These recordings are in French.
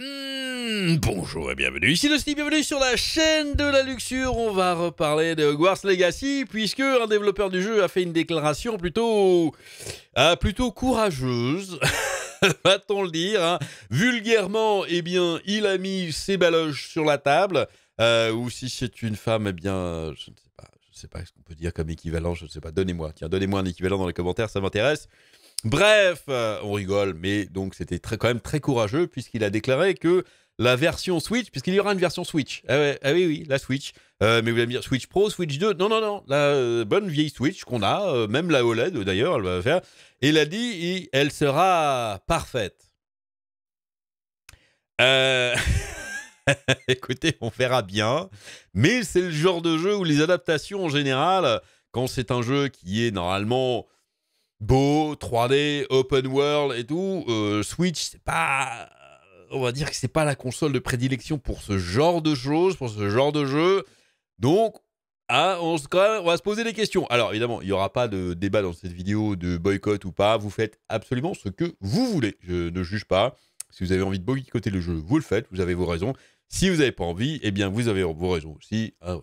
Hmm, bonjour et bienvenue, ici le Steve, bienvenue sur la chaîne de la luxure, on va reparler de Hogwarts Legacy puisque un développeur du jeu a fait une déclaration plutôt, ah, plutôt courageuse, va-t-on le dire, hein. vulgairement, eh bien, il a mis ses baloches sur la table, euh, ou si c'est une femme, eh bien, je ne sais pas, je sais pas ce qu'on peut dire comme équivalent, je ne sais pas, donnez-moi, tiens, donnez-moi un équivalent dans les commentaires, ça m'intéresse. Bref, euh, on rigole, mais donc c'était très, quand même très courageux puisqu'il a déclaré que la version Switch, puisqu'il y aura une version Switch. Ah, ah oui, oui, la Switch. Euh, mais vous allez me dire Switch Pro, Switch 2. Non, non, non, la euh, bonne vieille Switch qu'on a, même la OLED d'ailleurs, elle va faire. Et il a dit, elle sera parfaite. Écoutez, on verra bien. Mais c'est le genre de jeu où les adaptations en général, quand c'est un jeu qui est normalement beau, 3D, open world et tout, euh, Switch, c'est pas. On va dire que c'est pas la console de prédilection pour ce genre de choses, pour ce genre de jeu. Donc, ah, on, va se poser des questions. Alors évidemment, il n'y aura pas de débat dans cette vidéo de boycott ou pas. Vous faites absolument ce que vous voulez. Je ne juge pas. Si vous avez envie de boycotter le jeu, vous le faites. Vous avez vos raisons. Si vous n'avez pas envie, eh bien vous avez vos raisons aussi. Hein,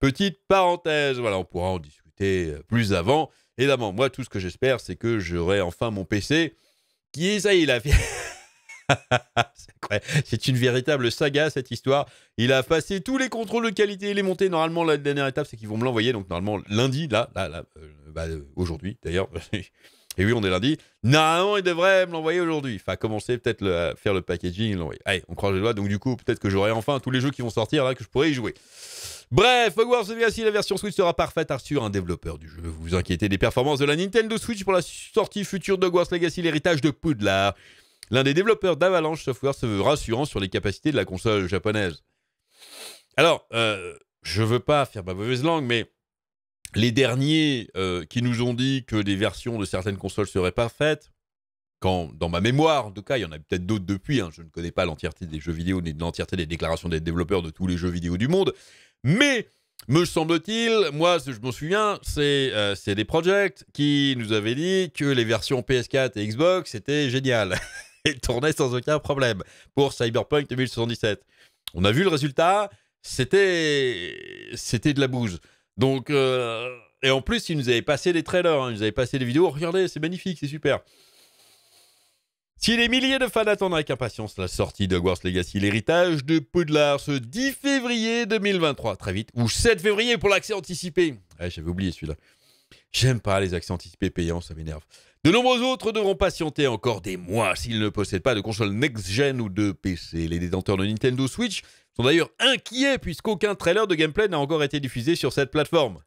Petite parenthèse. Voilà, on pourra en discuter euh, plus avant. Évidemment, moi, tout ce que j'espère, c'est que j'aurai enfin mon PC qui est, ça il a c'est une véritable saga cette histoire. Il a passé tous les contrôles de qualité, les montées. Normalement, la dernière étape, c'est qu'ils vont me l'envoyer. Donc, normalement, lundi, là, là, euh, bah, euh, aujourd'hui d'ailleurs. Et oui, on est lundi. Normalement, il devrait me l'envoyer aujourd'hui. Enfin, commencer peut-être à faire le packaging. Allez, on croise les doigts. Donc, du coup, peut-être que j'aurai enfin tous les jeux qui vont sortir là que je pourrai y jouer. Bref, Hogwarts Legacy, la version Switch sera parfaite, Arthur, un développeur du jeu. Vous vous inquiétez des performances de la Nintendo Switch pour la sortie future de Hogwarts Legacy, l'héritage de Poudlard. L'un des développeurs d'Avalanche Software se veut rassurant sur les capacités de la console japonaise. Alors, je euh, je veux pas faire ma mauvaise langue, mais les derniers euh, qui nous ont dit que des versions de certaines consoles seraient parfaites, quand, dans ma mémoire, en tout cas, il y en a peut-être d'autres depuis, hein, je ne connais pas l'entièreté des jeux vidéo ni l'entièreté des déclarations des développeurs de tous les jeux vidéo du monde, mais, me semble-t-il, moi, je m'en souviens, euh, c'est des projects qui nous avaient dit que les versions PS4 et Xbox étaient géniales et tournaient sans aucun problème pour Cyberpunk 2077. On a vu le résultat, c'était de la bouse. Donc, euh, et en plus, ils nous avaient passé des trailers, hein. ils nous avaient passé des vidéos. Regardez, c'est magnifique, c'est super. Si les milliers de fans attendent avec impatience la sortie de Hogwarts Legacy, l'héritage de Poudlard ce 10 février 2023, très vite, ou 7 février pour l'accès anticipé. Eh, j'avais oublié celui-là. J'aime pas les accès anticipés payants, ça m'énerve. De nombreux autres devront patienter encore des mois s'ils ne possèdent pas de console next-gen ou de PC. Les détenteurs de Nintendo Switch sont d'ailleurs inquiets puisqu'aucun trailer de gameplay n'a encore été diffusé sur cette plateforme.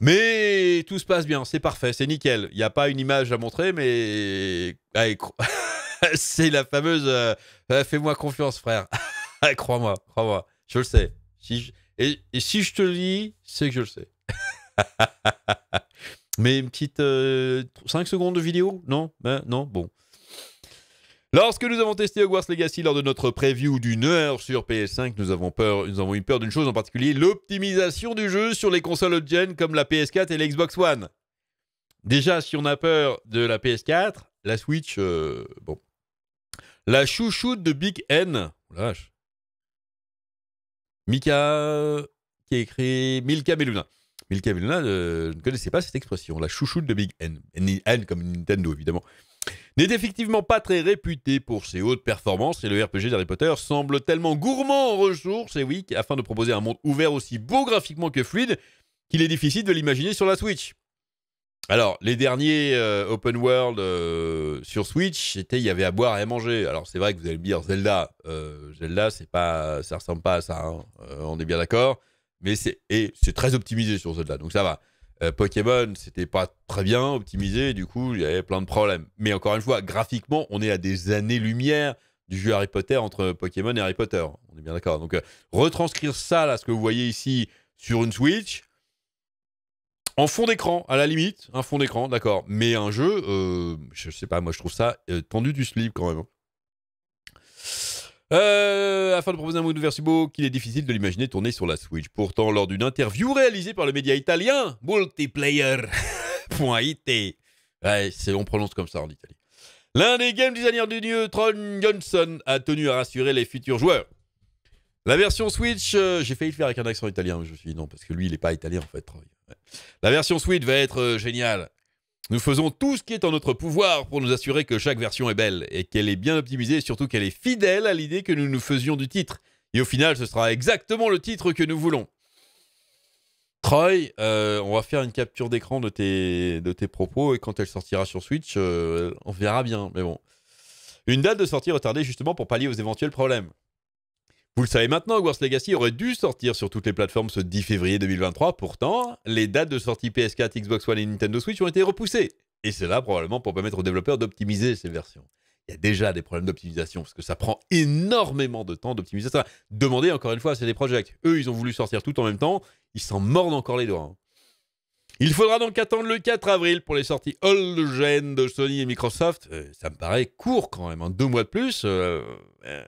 Mais tout se passe bien, c'est parfait, c'est nickel. Il n'y a pas une image à montrer, mais ah, c'est la fameuse euh, euh, fais-moi confiance, frère. crois-moi, crois-moi, je le sais. Si Et, si je te le dis, c'est que je le sais. mais une petite 5 euh, secondes de vidéo Non hein Non Bon. Lorsque nous avons testé Hogwarts Legacy lors de notre preview d'une heure sur PS5, nous avons, peur, nous avons eu peur d'une chose en particulier, l'optimisation du jeu sur les consoles de gen comme la PS4 et l'Xbox One. Déjà, si on a peur de la PS4, la Switch, euh, bon. La chouchoute de Big N, oh Mika, qui a écrit Milka Meluna. Milka Meluna, euh, je ne connaissais pas cette expression, la chouchoute de Big N. N comme Nintendo, évidemment n'est effectivement pas très réputé pour ses hautes performances et le RPG d'Harry Potter semble tellement gourmand en ressources, et eh oui, afin de proposer un monde ouvert aussi beau graphiquement que fluide, qu'il est difficile de l'imaginer sur la Switch. Alors, les derniers euh, open world euh, sur Switch, c'était il y avait à boire et à manger. Alors, c'est vrai que vous allez me dire Zelda, euh, Zelda, c'est pas, ça ressemble pas à ça. Hein. on est bien d'accord, mais c'est et c'est très optimisé sur Zelda, donc ça va. Euh, Pokémon, c'était pas très bien optimisé, du coup, il y avait plein de problèmes. Mais encore une fois, graphiquement, on est à des années-lumière du jeu Harry Potter entre Pokémon et Harry Potter. On est bien d'accord. Donc, euh, retranscrire ça, là, ce que vous voyez ici, sur une Switch, en fond d'écran, à la limite, un fond d'écran, d'accord. Mais un jeu, euh, je sais pas, moi, je trouve ça tendu du slip quand même. Hein. Euh, afin de proposer un mode de qu'il est difficile de l'imaginer tourner sur la Switch. Pourtant, lors d'une interview réalisée par le média italien multiplayer.it, ouais, on prononce comme ça en Italie, l'un des game designers du dieu Tron Johnson, a tenu à rassurer les futurs joueurs. La version Switch, euh, j'ai failli le faire avec un accent italien, mais je me suis dit non, parce que lui, il n'est pas italien en fait. La version Switch va être euh, géniale. Nous faisons tout ce qui est en notre pouvoir pour nous assurer que chaque version est belle et qu'elle est bien optimisée et surtout qu'elle est fidèle à l'idée que nous nous faisions du titre. Et au final, ce sera exactement le titre que nous voulons. Troy, euh, on va faire une capture d'écran de tes, propos et quand elle sortira sur Switch, euh, on verra bien. Mais bon. Une date de sortie retardée justement pour pallier aux éventuels problèmes. Vous le savez maintenant, Hogwarts Legacy aurait dû sortir sur toutes les plateformes ce 10 février 2023. Pourtant, les dates de sortie PS4, Xbox One et Nintendo Switch ont été repoussées. Et c'est là probablement pour permettre aux développeurs d'optimiser ces versions. Il y a déjà des problèmes d'optimisation parce que ça prend énormément de temps d'optimiser ça. Demandez encore une fois à CD Projekt. Eux, ils ont voulu sortir tout en même temps. Ils s'en mordent encore les doigts. Hein. Il faudra donc attendre le 4 avril pour les sorties all-gen de Sony et Microsoft. Euh, ça me paraît court quand même. En hein. deux mois de plus, euh, euh,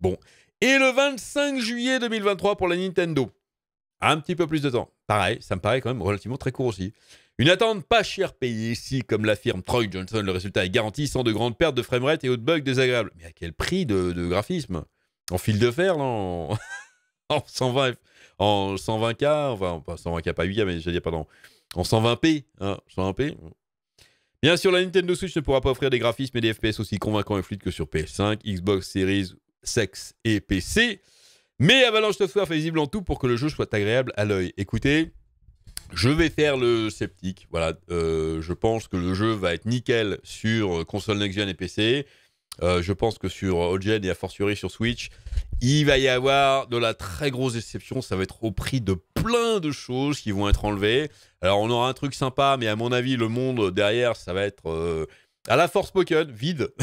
Bon. Et le 25 juillet 2023 pour la Nintendo. Un petit peu plus de temps. Pareil, ça me paraît quand même relativement très court aussi. Une attente pas chère payée ici, comme l'affirme Troy Johnson. Le résultat est garanti sans de grandes pertes de framerate et autres bugs désagréables. Mais à quel prix de, graphisme En fil de fer, non En 120, en 120K, enfin, pas 120K, pas 8K, mais je dire, pardon, en 120p, 120p. Hein, Bien sûr, la Nintendo Switch ne pourra pas offrir des graphismes et des FPS aussi convaincants et fluides que sur PS5, Xbox Series sexe et PC. Mais Avalanche Software fait en tout pour que le jeu soit agréable à l'œil. Écoutez, je vais faire le sceptique. Voilà, euh, je pense que le jeu va être nickel sur euh, console next gen et PC. Euh, je pense que sur old gen et a fortiori sur Switch, il va y avoir de la très grosse déception. Ça va être au prix de plein de choses qui vont être enlevées. Alors on aura un truc sympa, mais à mon avis, le monde derrière, ça va être à la force Pokémon, vide.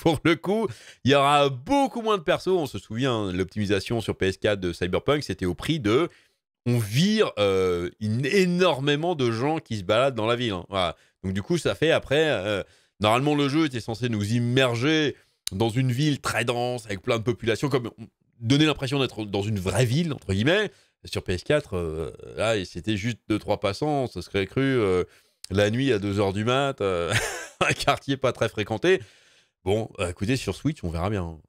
pour le coup. Il y aura beaucoup moins de persos. On se souvient, hein, l'optimisation sur PS4 de Cyberpunk, c'était au prix de. On vire euh, énormément de gens qui se baladent dans la ville. Hein. Donc, du coup, ça fait après. Euh, normalement, le jeu était censé nous immerger dans une ville très dense, avec plein de populations, comme donner l'impression d'être dans une vraie ville, entre guillemets. Sur PS4, euh, là, c'était juste deux, trois passants. Ça serait cru la nuit à 2h du mat, un quartier pas très fréquenté. Bon, euh, écoutez, sur Switch, on verra bien. Hein.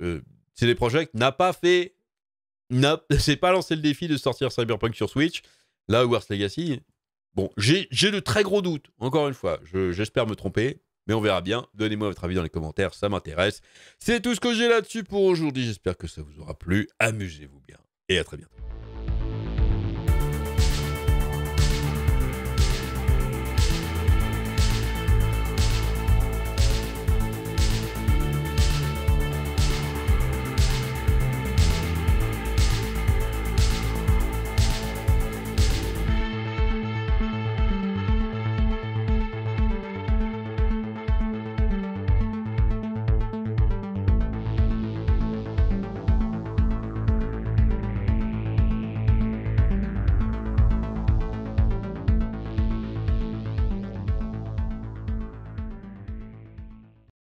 Euh, euh CD Projekt n'a pas fait. C'est pas lancé le défi de sortir Cyberpunk sur Switch. Là, Wars Legacy. Bon, j'ai de très gros doutes, encore une fois. J'espère me tromper, mais on verra bien. Donnez-moi votre avis dans les commentaires, ça m'intéresse. C'est tout ce que j'ai là-dessus pour aujourd'hui. J'espère que ça vous aura plu. Amusez-vous bien et à très bientôt.